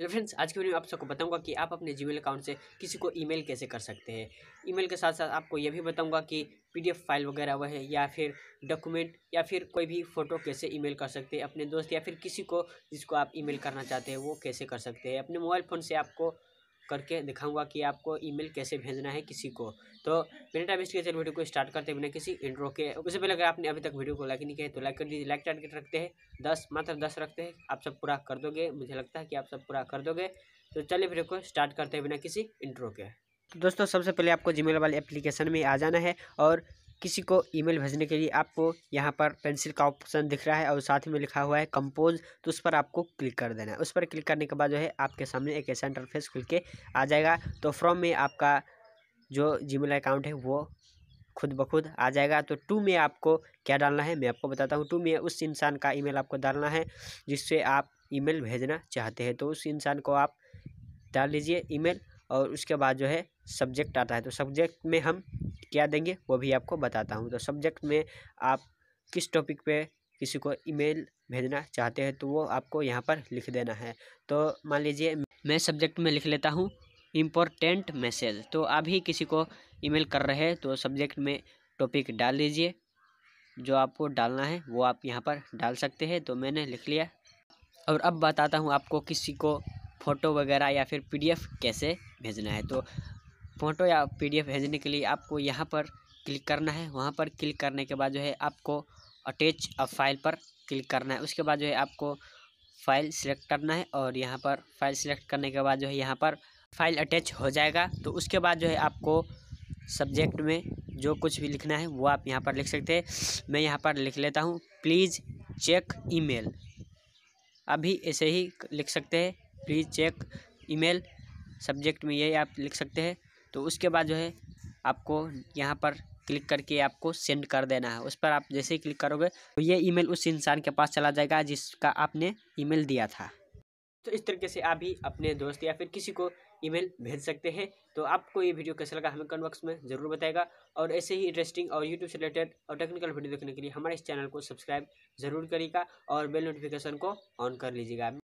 hello friends आज की video में आप सबको बताऊंगा कि आप अपने जीमेल अकाउंट से किसी को ईमेल कैसे कर सकते हैं ईमेल के साथ साथ आपको यह भी बताऊंगा कि पीडीएफ फाइल वगैरह वह है या फिर डॉक्यूमेंट या फिर कोई भी फ़ोटो कैसे ईमेल कर सकते हैं अपने दोस्त या फिर किसी को जिसको आप ईमेल करना चाहते हैं वो कैसे कर सकते हैं अपने मोबाइल फ़ोन से आपको करके दिखाऊंगा कि आपको ईमेल कैसे भेजना है किसी को तो बिना टाइम इसके चल वीडियो को स्टार्ट करते हैं बिना किसी इंट्रो के उससे पहले अगर आपने अभी तक वीडियो को लाइक नहीं किया तो लाइक कर दीजिए लाइक टारगेट रखते हैं दस मात्र दस रखते हैं आप सब पूरा कर दोगे मुझे लगता है कि आप सब पूरा कर दोगे तो चलिए वीडियो को स्टार्ट करते हैं बिना किसी इंट्रो के तो दोस्तों सबसे पहले आपको जीमेल वाले एप्लीकेशन में आ जाना है और किसी को ईमेल भेजने के लिए आपको यहाँ पर पेंसिल का ऑप्शन दिख रहा है और साथ में लिखा हुआ है कंपोज तो उस पर आपको क्लिक कर देना है उस पर क्लिक करने के बाद जो है आपके सामने एक ऐसा इंटरफेस खुल के आ जाएगा तो फ्रॉम में आपका जो जीमेल अकाउंट है वो खुद ब खुद आ जाएगा तो टू में आपको क्या डालना है मैं आपको बताता हूँ टू में उस इंसान का ईमेल आपको डालना है जिससे आप ईमेल भेजना चाहते हैं तो उस इंसान को आप डाल लीजिए ईमेल और उसके बाद जो है सब्जेक्ट आता है तो सब्जेक्ट में हम क्या देंगे वो भी आपको बताता हूँ तो सब्जेक्ट में आप किस टॉपिक पे किसी को ईमेल भेजना चाहते हैं तो वो आपको यहाँ पर लिख देना है तो मान लीजिए मैं सब्जेक्ट में लिख लेता हूँ इम्पोर्टेंट मैसेज तो आप ही किसी को ईमेल कर रहे हैं तो सब्जेक्ट में टॉपिक डाल दीजिए जो आपको डालना है वो आप यहाँ पर डाल सकते हैं तो मैंने लिख लिया और अब बताता हूँ आपको किसी को फ़ोटो वगैरह या फिर पीडीएफ कैसे भेजना है तो फ़ोटो या पीडीएफ भेजने के लिए आपको यहाँ पर क्लिक करना है वहाँ पर क्लिक करने के बाद जो है आपको अटैच अ फाइल पर क्लिक करना है उसके बाद जो है आपको फाइल सिलेक्ट करना है और यहाँ पर फाइल सिलेक्ट करने के बाद जो है यहाँ पर फाइल अटैच हो जाएगा तो उसके बाद जो है आपको सब्जेक्ट में जो कुछ भी लिखना है वो आप यहाँ पर लिख सकते हैं मैं यहाँ पर लिख लेता हूँ प्लीज़ चेक ईमेल अभी ऐसे ही लिख सकते हैं प्लीज़ चेक ईमेल सब्जेक्ट में यही आप लिख सकते हैं तो उसके बाद जो है आपको यहाँ पर क्लिक करके आपको सेंड कर देना है उस पर आप जैसे ही क्लिक करोगे तो ये ईमेल उस इंसान के पास चला जाएगा जिसका आपने ईमेल दिया था तो इस तरीके से आप भी अपने दोस्त या फिर किसी को ईमेल भेज सकते हैं तो आपको ये वीडियो कैसा लगा हमें कमेंट बॉक्स में ज़रूर बताएगा और ऐसे ही इंटरेस्टिंग और यूट्यूब से रिलेटेड और टेक्निकल वीडियो देखने के लिए हमारे इस चैनल को सब्सक्राइब जरूर करिएगा और बेल नोटिफिकेशन को ऑन कर लीजिएगा